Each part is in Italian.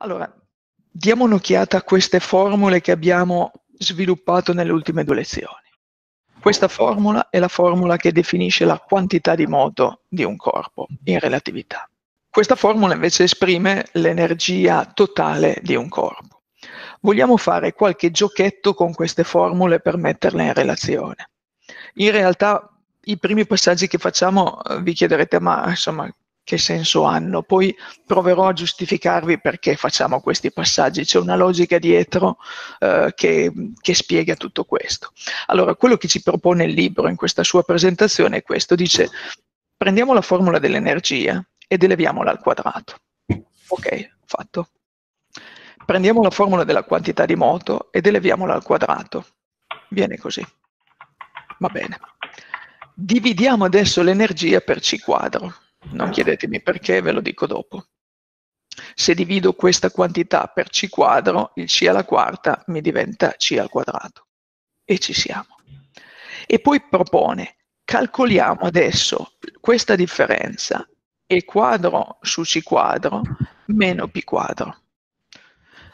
Allora, diamo un'occhiata a queste formule che abbiamo sviluppato nelle ultime due lezioni. Questa formula è la formula che definisce la quantità di moto di un corpo in relatività. Questa formula invece esprime l'energia totale di un corpo. Vogliamo fare qualche giochetto con queste formule per metterle in relazione. In realtà i primi passaggi che facciamo eh, vi chiederete ma insomma che senso hanno. Poi proverò a giustificarvi perché facciamo questi passaggi, c'è una logica dietro eh, che, che, spiega tutto questo. Allora, quello che ci propone il libro in questa sua presentazione è questo, dice prendiamo la formula dell'energia ed eleviamola al quadrato. Ok, fatto. Prendiamo la formula della quantità di moto ed eleviamola al quadrato. Viene così. Va bene. Dividiamo adesso l'energia per C quadro non chiedetemi perché, ve lo dico dopo. Se divido questa quantità per c quadro, il c alla quarta mi diventa c al quadrato. E ci siamo. E poi propone, calcoliamo adesso questa differenza e quadro su c quadro meno p quadro.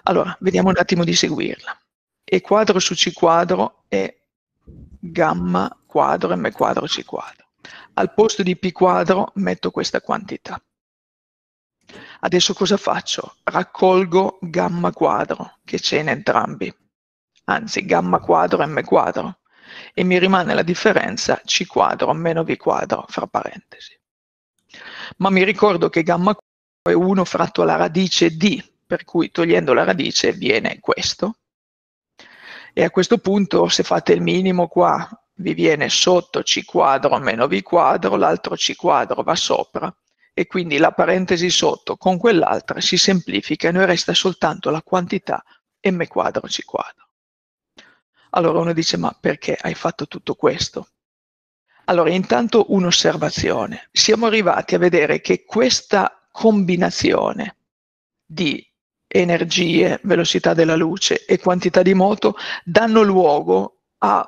Allora, vediamo un attimo di seguirla. E quadro su c quadro è gamma quadro m quadro c quadro. Al posto di p quadro metto questa quantità. Adesso cosa faccio? Raccolgo gamma quadro che c'è in entrambi, anzi gamma quadro m quadro, e mi rimane la differenza c quadro meno v quadro, fra parentesi. Ma mi ricordo che gamma quadro è 1 fratto la radice di, per cui togliendo la radice viene questo, e a questo punto se fate il minimo qua vi viene sotto C quadro meno V quadro, l'altro C quadro va sopra e quindi la parentesi sotto con quell'altra si semplifica e noi resta soltanto la quantità m quadro C quadro. Allora uno dice ma perché hai fatto tutto questo? Allora intanto un'osservazione. Siamo arrivati a vedere che questa combinazione di energie, velocità della luce e quantità di moto danno luogo a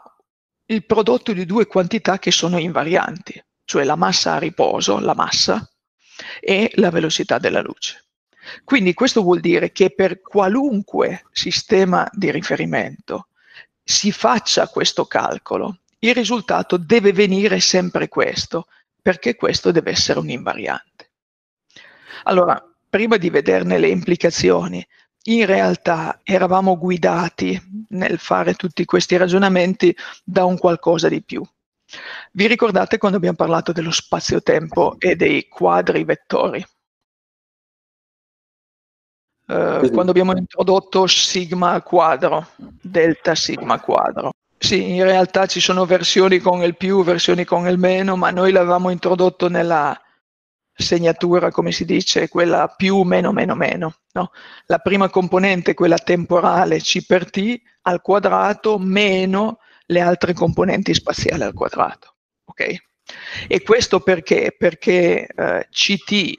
il prodotto di due quantità che sono invarianti, cioè la massa a riposo, la massa, e la velocità della luce. Quindi questo vuol dire che per qualunque sistema di riferimento si faccia questo calcolo, il risultato deve venire sempre questo, perché questo deve essere un invariante. Allora, prima di vederne le implicazioni, in realtà eravamo guidati nel fare tutti questi ragionamenti da un qualcosa di più. Vi ricordate quando abbiamo parlato dello spazio-tempo e dei quadri vettori? Eh, quando abbiamo introdotto sigma quadro, delta sigma quadro. Sì, in realtà ci sono versioni con il più, versioni con il meno, ma noi l'avevamo introdotto nella, segnatura, come si dice, quella più, meno, meno, meno. No? La prima componente, quella temporale C per T al quadrato, meno le altre componenti spaziali al quadrato. Okay? E questo perché? Perché eh, CT,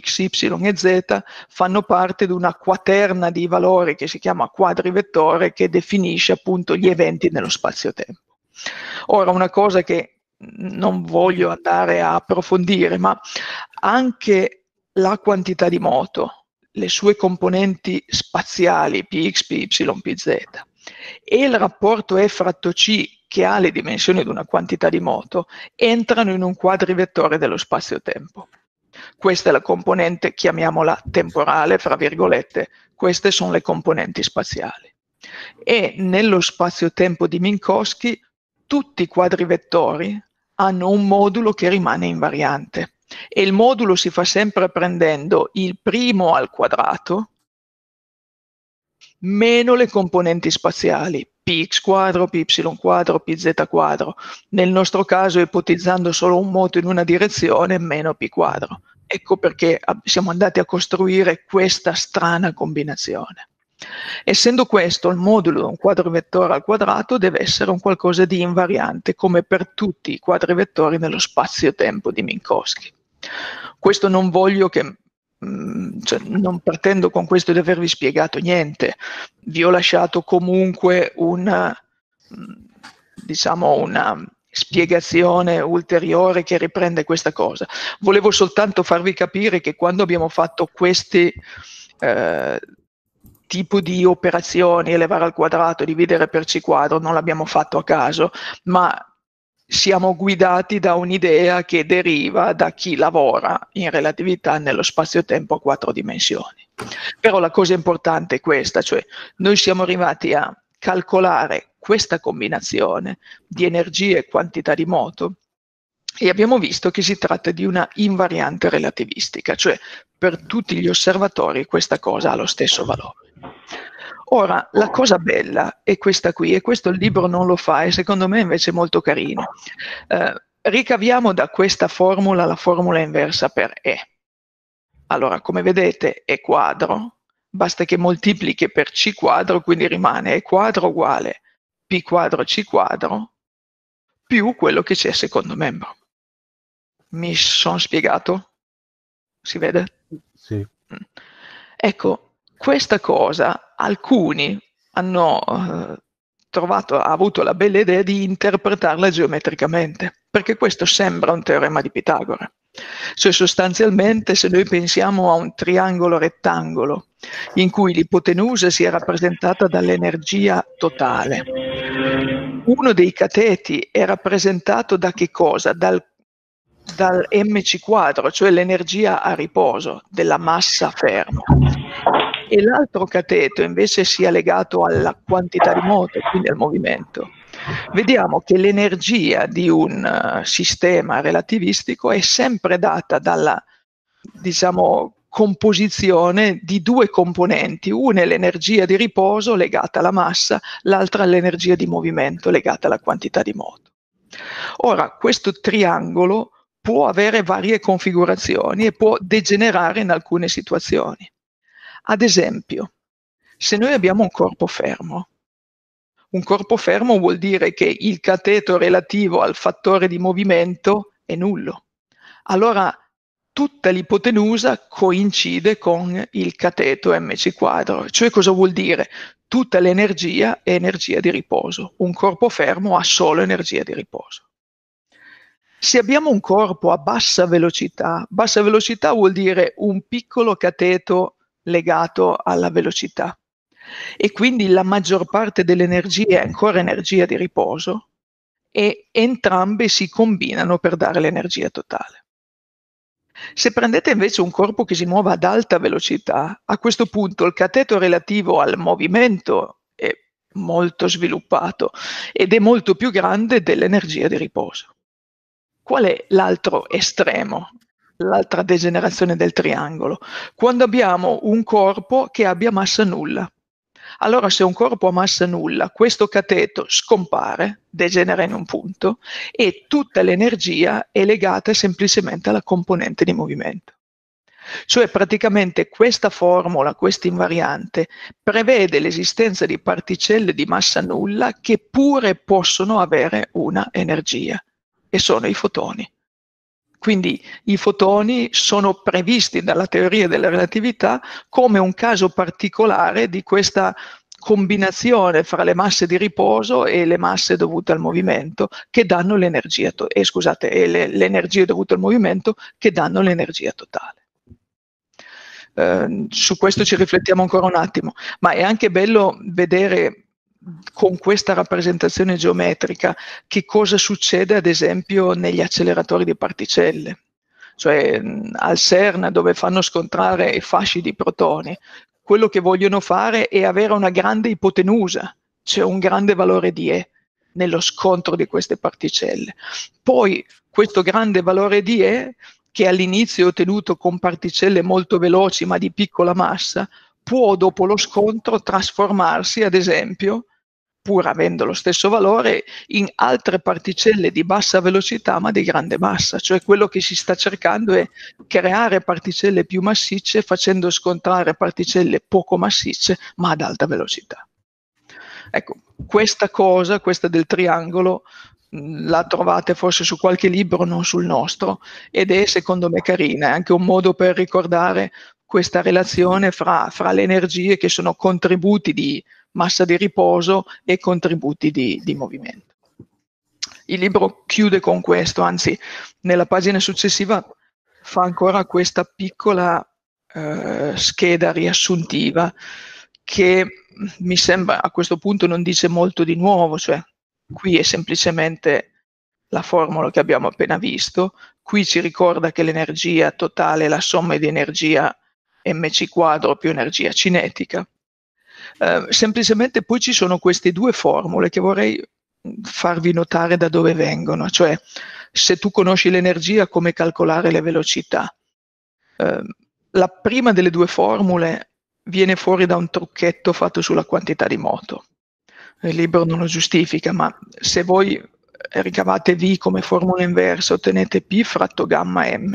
X, Y e Z fanno parte di una quaterna di valori che si chiama quadrivettore che definisce appunto gli eventi nello spazio-tempo. Ora, una cosa che non voglio andare a approfondire, ma anche la quantità di moto, le sue componenti spaziali px, py, pz e il rapporto e fratto c che ha le dimensioni di una quantità di moto entrano in un quadrivettore dello spazio-tempo. Questa è la componente, chiamiamola temporale, fra virgolette, queste sono le componenti spaziali. E nello spazio-tempo di Minkowski tutti i quadrivettori hanno un modulo che rimane invariante e il modulo si fa sempre prendendo il primo al quadrato meno le componenti spaziali px quadro, py quadro, pz quadro. Nel nostro caso ipotizzando solo un moto in una direzione meno p quadro. Ecco perché siamo andati a costruire questa strana combinazione. Essendo questo il modulo di un quadro vettore al quadrato deve essere un qualcosa di invariante come per tutti i quadri vettori nello spazio-tempo di Minkowski. Questo non voglio che, mm, cioè, non partendo con questo di avervi spiegato niente, vi ho lasciato comunque una, mm, diciamo, una spiegazione ulteriore che riprende questa cosa. Volevo soltanto farvi capire che quando abbiamo fatto questi... Eh, tipo di operazioni, elevare al quadrato, dividere per c quadro, non l'abbiamo fatto a caso, ma siamo guidati da un'idea che deriva da chi lavora in relatività nello spazio-tempo a quattro dimensioni. Però la cosa importante è questa, cioè noi siamo arrivati a calcolare questa combinazione di energie e quantità di moto e abbiamo visto che si tratta di una invariante relativistica, cioè per tutti gli osservatori questa cosa ha lo stesso valore. Ora, la oh. cosa bella è questa qui, e questo il libro non lo fa, e secondo me invece è molto carino. Eh, ricaviamo da questa formula la formula inversa per E. Allora, come vedete, E quadro, basta che moltiplichi per C quadro, quindi rimane E quadro uguale P quadro C quadro, più quello che c'è secondo membro. Mi sono spiegato? Si vede? Sì. Mm. Ecco, questa cosa alcuni hanno eh, trovato, ha avuto la bella idea di interpretarla geometricamente, perché questo sembra un teorema di Pitagora. Cioè sostanzialmente se noi pensiamo a un triangolo rettangolo in cui l'ipotenusa si è rappresentata dall'energia totale, uno dei cateti è rappresentato da che cosa? Dal dal mc 4 cioè l'energia a riposo della massa ferma. E l'altro cateto invece sia legato alla quantità di moto, quindi al movimento. Vediamo che l'energia di un eh, sistema relativistico è sempre data dalla diciamo, composizione di due componenti, una è l'energia di riposo legata alla massa, l'altra è l'energia di movimento legata alla quantità di moto. Ora, questo triangolo può avere varie configurazioni e può degenerare in alcune situazioni. Ad esempio, se noi abbiamo un corpo fermo, un corpo fermo vuol dire che il cateto relativo al fattore di movimento è nullo. Allora tutta l'ipotenusa coincide con il cateto mc quadro, cioè cosa vuol dire? Tutta l'energia è energia di riposo, un corpo fermo ha solo energia di riposo. Se abbiamo un corpo a bassa velocità, bassa velocità vuol dire un piccolo cateto legato alla velocità e quindi la maggior parte dell'energia è ancora energia di riposo e entrambe si combinano per dare l'energia totale. Se prendete invece un corpo che si muove ad alta velocità, a questo punto il cateto relativo al movimento è molto sviluppato ed è molto più grande dell'energia di riposo. Qual è l'altro estremo? L'altra degenerazione del triangolo. Quando abbiamo un corpo che abbia massa nulla. Allora se un corpo ha massa nulla, questo cateto scompare, degenera in un punto e tutta l'energia è legata semplicemente alla componente di movimento. Cioè praticamente questa formula, questa invariante, prevede l'esistenza di particelle di massa nulla che pure possono avere una energia che sono i fotoni. Quindi i fotoni sono previsti dalla teoria della relatività come un caso particolare di questa combinazione fra le masse di riposo e le masse dovute al movimento che danno l'energia, eh, scusate, e eh, le, le energie dovute al movimento che danno l'energia totale. Eh, su questo ci riflettiamo ancora un attimo, ma è anche bello vedere con questa rappresentazione geometrica che cosa succede ad esempio negli acceleratori di particelle, cioè al CERN dove fanno scontrare fasci di protoni. Quello che vogliono fare è avere una grande ipotenusa, c'è cioè un grande valore di E nello scontro di queste particelle. Poi questo grande valore di E, che all'inizio è ottenuto con particelle molto veloci ma di piccola massa, può dopo lo scontro trasformarsi ad esempio pur avendo lo stesso valore, in altre particelle di bassa velocità ma di grande massa. Cioè quello che si sta cercando è creare particelle più massicce facendo scontrare particelle poco massicce ma ad alta velocità. Ecco, questa cosa, questa del triangolo, la trovate forse su qualche libro, non sul nostro, ed è secondo me carina, è anche un modo per ricordare questa relazione fra, fra le energie che sono contributi di massa di riposo e contributi di, di movimento. Il libro chiude con questo, anzi nella pagina successiva fa ancora questa piccola eh, scheda riassuntiva che mi sembra a questo punto non dice molto di nuovo, cioè qui è semplicemente la formula che abbiamo appena visto, qui ci ricorda che l'energia totale è la somma di energia mc quadro più energia cinetica Ehm, semplicemente poi ci sono queste due formule che vorrei farvi notare da dove vengono, cioè se tu conosci l'energia come calcolare le velocità. Eh, la prima delle due formule viene fuori da un trucchetto fatto sulla quantità di moto. Il libro non lo giustifica, ma se voi ricavate V come formula inversa, ottenete P fratto gamma M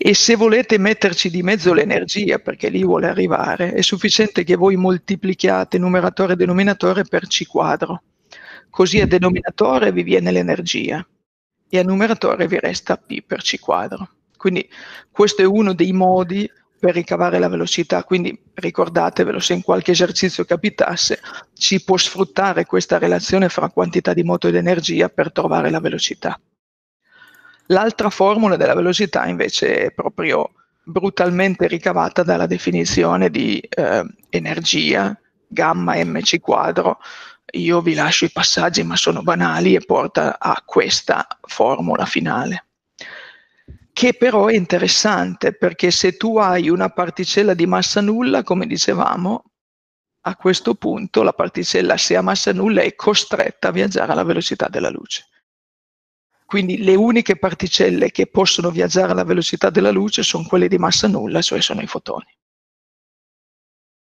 e se volete metterci di mezzo l'energia, perché lì vuole arrivare, è sufficiente che voi moltiplichiate numeratore e denominatore per C quadro. Così a denominatore vi viene l'energia e a numeratore vi resta P per C quadro. Quindi questo è uno dei modi per ricavare la velocità, quindi ricordatevelo se in qualche esercizio capitasse, si può sfruttare questa relazione fra quantità di moto ed energia per trovare la velocità. L'altra formula della velocità invece è proprio brutalmente ricavata dalla definizione di eh, energia, gamma mc quadro. Io vi lascio i passaggi ma sono banali e porta a questa formula finale che però è interessante perché se tu hai una particella di massa nulla, come dicevamo, a questo punto la particella se ha massa nulla è costretta a viaggiare alla velocità della luce. Quindi le uniche particelle che possono viaggiare alla velocità della luce sono quelle di massa nulla, cioè sono i fotoni.